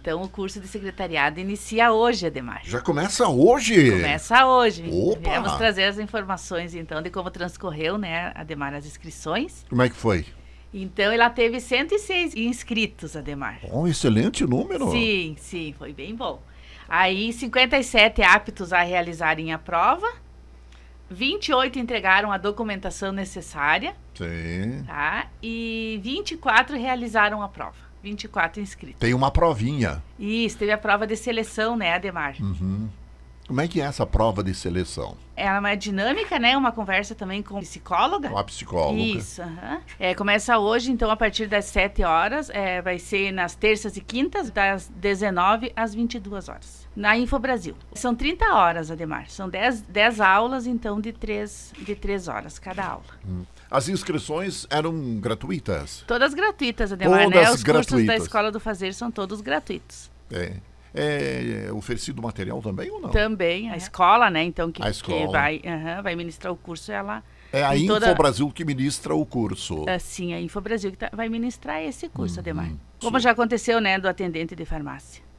Então o curso de secretariado inicia hoje, Ademar. Já começa hoje? Começa hoje. Opa! Vamos trazer as informações então de como transcorreu, né, Ademar, as inscrições. Como é que foi? Então ela teve 106 inscritos, Ademar. Um excelente número. Sim, sim, foi bem bom. Aí 57 aptos a realizarem a prova. 28 entregaram a documentação necessária. Sim. Tá? E 24 realizaram a prova. 24 inscritos. Tem uma provinha. Isso, teve a prova de seleção, né, Ademar? Uhum. Como é que é essa prova de seleção? Ela é uma dinâmica, né? Uma conversa também com psicóloga. Com a psicóloga. Isso. Uhum. É, começa hoje, então, a partir das 7 horas. É, vai ser nas terças e quintas, das 19 às 22 horas. Na Info Brasil. São 30 horas, Ademar. São 10, 10 aulas, então, de 3, de 3 horas cada aula. Hum. As inscrições eram gratuitas? Todas gratuitas, Ademar, né? todas né? Os gratuitas. cursos da Escola do Fazer são todos gratuitos. É. É, é oferecido material também ou não? Também, a escola, né? Então, que, que vai, uhum, vai ministrar o curso, ela. É a toda... InfoBrasil que ministra o curso. Ah, sim, a InfoBrasil que tá, vai ministrar esse curso, uhum, Ademar. Como já aconteceu, né, do atendente de farmácia.